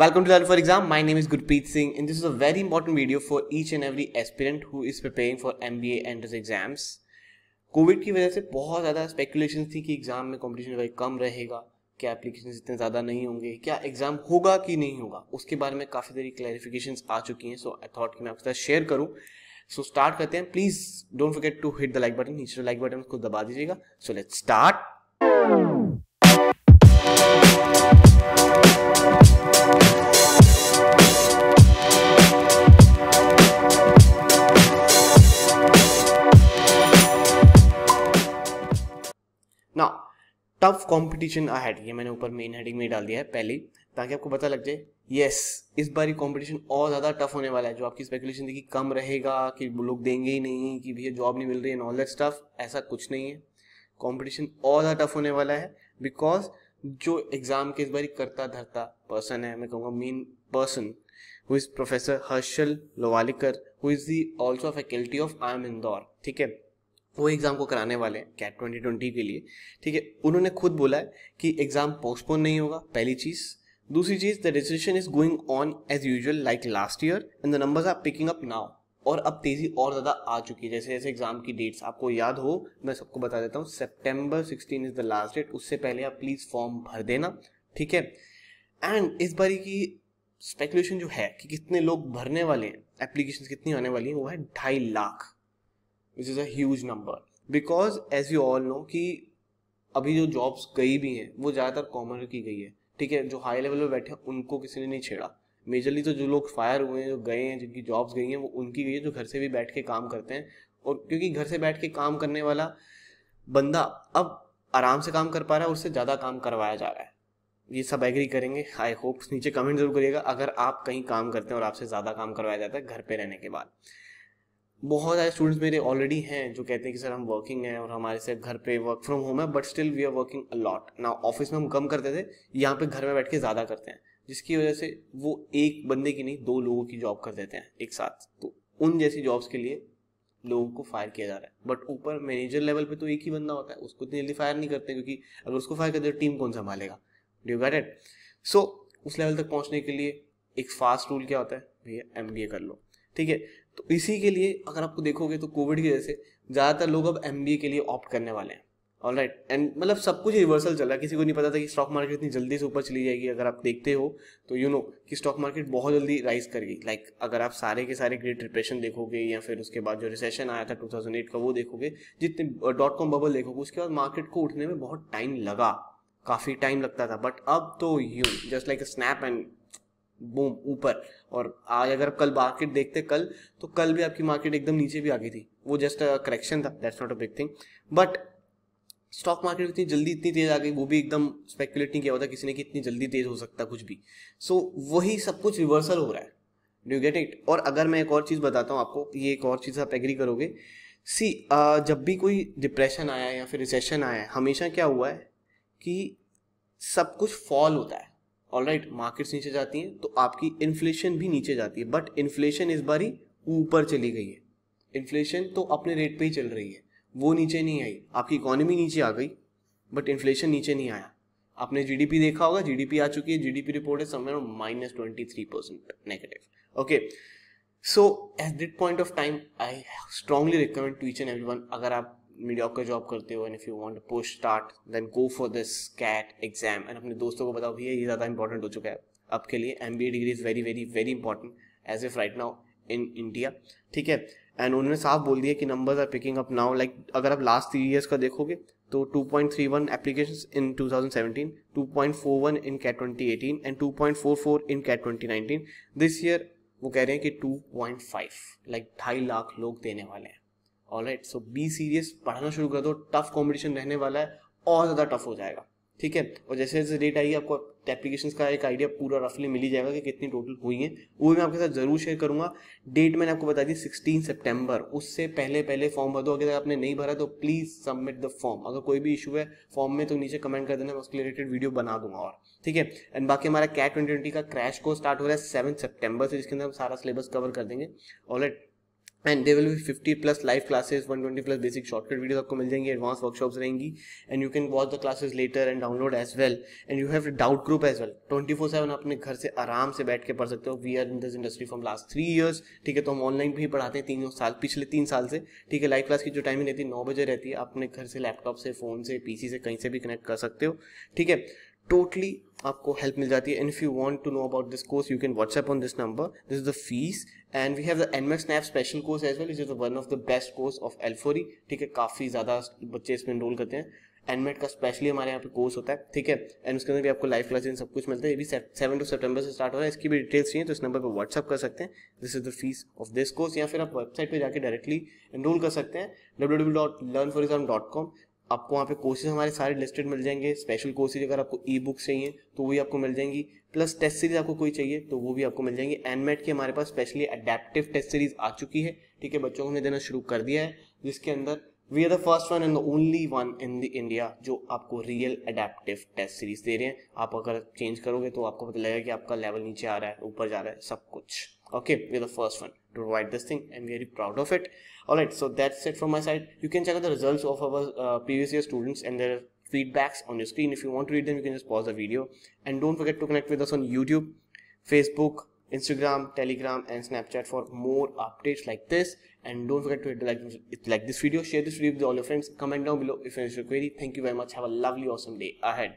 Welcome to Learn for Exam. My name is Gurpreet Singh and this is a very important video for each and every aspirant who is preparing for MBA entrance exams. Covid की वजह से बहुत ज़्यादा speculation थी कि exam में competition भाई कम रहेगा क्या एप्लीकेशन इतने ज़्यादा नहीं होंगे क्या एग्ज़ाम होगा कि नहीं होगा उसके बारे में काफ़ी सारी क्लैरिफिकेशन आ चुकी हैं सो आई थॉट कि मैं आपके साथ शेयर करूँ सो so, स्टार्ट करते हैं please don't forget to hit the like button नीचे लाइक बटन उसको दबा दीजिएगा so let start tough competition ahead ये मैंने ऊपर मेन हेडिंग में डाल दिया है पहले ताकि आपको पता लग जाए यस इस बार ये कॉम्पिटिशन और ज़्यादा टफ होने वाला है जो आपकी स्पेकुलेशन थी कि कम रहेगा कि लोग देंगे ही नहीं कि भैया जॉब नहीं मिल रही है ऑल दैट स्टफ ऐसा कुछ नहीं है कॉम्पिटिशन और ज़्यादा टफ होने वाला है बिकॉज जो एग्ज़ाम के इस बार करता धरता पर्सन है मैं कहूँगा main person who is professor Harshal Lowalikar who is the also faculty of I M Indore ठीक है वो एग्ज़ाम को कराने वाले हैं कैट ट्वेंटी ट्वेंटी के लिए ठीक है उन्होंने खुद बोला है कि एग्ज़ाम पोस्टपोन नहीं होगा पहली चीज़ दूसरी चीज़ the registration is going on as usual like last year and the numbers are picking up now और अब तेज़ी और ज़्यादा आ चुकी है जैसे जैसे एग्ज़ाम की डेट्स आपको याद हो मैं सबको बता देता हूँ September sixteen is the last date उससे पहले आप प्लीज़ फॉर्म भर देना ठीक है एंड इस बारी की स्पेकुलेशन जो है कि कितने लोग भरने वाले हैं एप्लीकेशन कितनी आने वाली हैं वो है ढाई lakh which is a number because as you all know कि अभी जो जॉब्स गई भी हैं वो ज़्यादातर कॉमनर की गई है ठीक है जो हाई लेवल पे बैठे हैं उनको किसी ने नहीं छेड़ा मेजरली तो जो लोग फायर हुए हैं जो गए हैं जिनकी जॉब्स गई हैं वो उनकी गई है जो घर से भी बैठ के काम करते हैं और क्योंकि घर से बैठ के काम करने वाला बंदा अब आराम से काम कर पा रहा है उससे ज़्यादा काम करवाया जा रहा है ये सब एग्री करेंगे आई होप नीचे कमेंट जरूर करिएगा अगर आप कहीं काम करते हैं और आपसे ज़्यादा काम करवाया जाता है घर पे रहने के बाद बहुत सारे स्टूडेंट्स मेरे ऑलरेडी हैं जो कहते हैं कि सर हम वर्किंग हैं और हमारे से घर पे वर्क फ्रॉम होम है but still we are working a lot ना ऑफिस में हम कम करते थे यहाँ पे घर में बैठ के ज़्यादा करते हैं जिसकी वजह से वो एक बंदे की नहीं दो लोगों की जॉब कर देते हैं एक साथ तो उन जैसी जॉब्स के लिए लोगों को फायर किया जा रहा है बट ऊपर मैनेजर लेवल पे तो एक ही बंदा होता है उसको इतनी जल्दी फायर नहीं करते क्योंकि अगर उसको फायर कर दे टीम तो कौन संभालेगा डू गैट इट सो उस लेवल तक पहुंचने के लिए एक फास्ट रूल क्या होता है भैया एम कर लो ठीक है तो इसी के लिए अगर आपको देखोगे तो कोविड की वजह से ज़्यादातर लोग अब एम के लिए ऑप्ट करने वाले हैं ऑल राइट एंड मतलब सब कुछ रिवर्सल चला किसी को नहीं पता था कि स्टॉक मार्केट इतनी जल्दी से ऊपर चली जाएगी अगर आप देखते हो तो यू नो कि स्टॉक मार्केट बहुत जल्दी राइज कर गई लाइक अगर आप सारे के सारे ग्रेट डिप्रेशन देखोगे या फिर उसके बाद जो रिसेशन आया था 2008 का वो देखोगे जितने डॉट कॉम बबल देखोगे उसके बाद मार्केट को उठने में बहुत टाइम लगा काफ़ी टाइम लगता था बट अब तो you just like a snap and boom ऊपर और आज अगर कल मार्केट देखते कल तो कल भी आपकी मार्केट एकदम नीचे भी आ गई थी वो जस्ट करेक्शन था that's not a big thing but stock market इतनी जल्दी इतनी तेज आ गई वो भी एकदम स्पेकुलेट नहीं किया होता किसी ने कि इतनी जल्दी तेज हो सकता कुछ भी सो so, वही सब कुछ रिवर्सल हो रहा है डू गेट इट और अगर मैं एक और चीज़ बताता हूँ आपको ये एक और चीज़ आप एग्री करोगे सी uh, जब भी कोई डिप्रेशन आया या फिर रिसेशन आया हमेशा क्या हुआ है कि सब कुछ फॉल होता है ऑल राइट मार्केट्स नीचे जाती हैं तो आपकी इन्फ्लेशन भी नीचे जाती है बट इन्फ्लेशन इस बारी ऊपर चली गई है इन्फ्लेशन तो अपने रेट पे ही चल रही है वो नीचे नहीं आई आपकी इकोनॉमी नीचे आ गई बट इन्फ्लेशन नीचे नहीं आया आपने जीडीपी देखा होगा जीडीपी आ चुकी है जीडीपी रिपोर्ट है समय minus twenty three percent negative okay so at that point of time I strongly recommend to each and every अगर आप का जॉब करते हो and if you want post start then go for this CAT exam and अपने दोस्तों को बताओ भैया ये ज़्यादा इंपॉर्टेंट हो चुका है आपके लिए M B A degree is very very very important as if right now in India ठीक है एंड उन्होंने साफ बोल दिया कि numbers are picking up now like अगर आप लास्ट थ्री ईयर्स का देखोगे तो 2.31 application in four one in CAT eighteen and 2.44 in CAT nineteen this year वो कह रहे हैं कि 2.5 लाइक ढाई लाख लोग देने वाले हैं ऑलराइट सो बी सीरियस पढ़ाना शुरू कर दो टफ कॉम्पिटिशन रहने वाला है और ज़्यादा टफ हो जाएगा ठीक है और जैसे जैसे डेट आएगी आपको एप्लीकेशन का एक आइडिया पूरा रफली मिली जाएगा कि कितनी टोटल हुई है वो मैं आपके साथ जरूर शेयर करूंगा डेट मैंने आपको बता दी सिक्सटीन सितंबर उससे पहले पहले फॉर्म भर दो अगर आपने नहीं भरा तो प्लीज़ सबमिट द फॉर्म अगर कोई भी इशू है फॉर्म में तो नीचे कमेंट कर देना उसके रिलेटेड वीडियो बना दूंगा और ठीक है एंड बाकी हमारा कैट ट्वेंटी का क्रैश कोर्स स्टार्ट हो रहा है सेवन सेप्टेम्बर से जिसके अंदर हम सारा सिलेबस कवर कर देंगे ऑलरेट एंड दे विल भी fifty plus live classes one twenty plus basic shortcut video आपको मिल जाएंगे एडवांस वर्कशॉप्स रहेंगी and you can watch the classes later and download as well and you have doubt group as well twenty four seven अपने घर से आराम से बैठ के पढ़ सकते हो we are in this industry from last three years ठीक है तो हम ऑनलाइन भी पढ़ाते हैं तीनों साल पिछले तीन साल से ठीक है लाइव क्लास की जो टाइमिंग रहती है नौ बजे रहती है अपने घर से लैपटॉप से फोन से पीसी से कहीं से भी कनेक्ट कर सकते हो ठीक है टोटली आपको हेल्प मिल जाती है in you want to know about this course you can WhatsApp on this number this is the fees and we have the NMAT SNAP special course as well is is one of the best course of एल्फोरी ठीक है काफ़ी ज़्यादा बच्चे इसमें enrol करते हैं NMAT का स्पेशली हमारे यहाँ पे कोर्स होता है ठीक है एंड उसके अंदर भी आपको लाइव क्लासेज सब कुछ मिलता है ये भी सेवन टू सेप्टेबर से स्टार्ट हो रहा है इसकी भी डिटेल्स चाहिए तो इस नंबर पर व्हाट्सअप कर सकते हैं this is the fees of this course या फिर आप वेबसाइट पर जाकर डायरेक्टली एनरोल कर सकते हैं W W dot learn for exam dot com आपको वहाँ पे कोर्सेज हमारे सारे लिस्टेड मिल जाएंगे स्पेशल कोर्सेज अगर आपको ई बुक चाहिए तो वो भी आपको मिल जाएंगी प्लस टेस्ट सीरीज आपको कोई चाहिए तो वो भी आपको मिल जाएंगी एनमेट की हमारे पास स्पेशली अडेप्टिव टेस्ट सीरीज आ चुकी है ठीक है बच्चों को हमने देना शुरू कर दिया है जिसके अंदर we are the first one and the only one in the India जो आपको रियल अडेप्टिव टेस्ट सीरीज दे रहे हैं आप अगर चेंज करोगे तो आपको पता लगेगा कि आपका लेवल नीचे आ रहा है ऊपर जा रहा है सब कुछ okay we're the first one to provide this thing I'm very proud of it all right so that's it from my side you can check out the results of our uh, previous year students and their feedbacks on your screen if you want to read them you can just pause the video and don't forget to connect with us on youtube facebook instagram telegram and snapchat for more updates like this and don't forget to hit like, like this video share this video with all your friends comment down below if you have any query thank you very much have a lovely awesome day ahead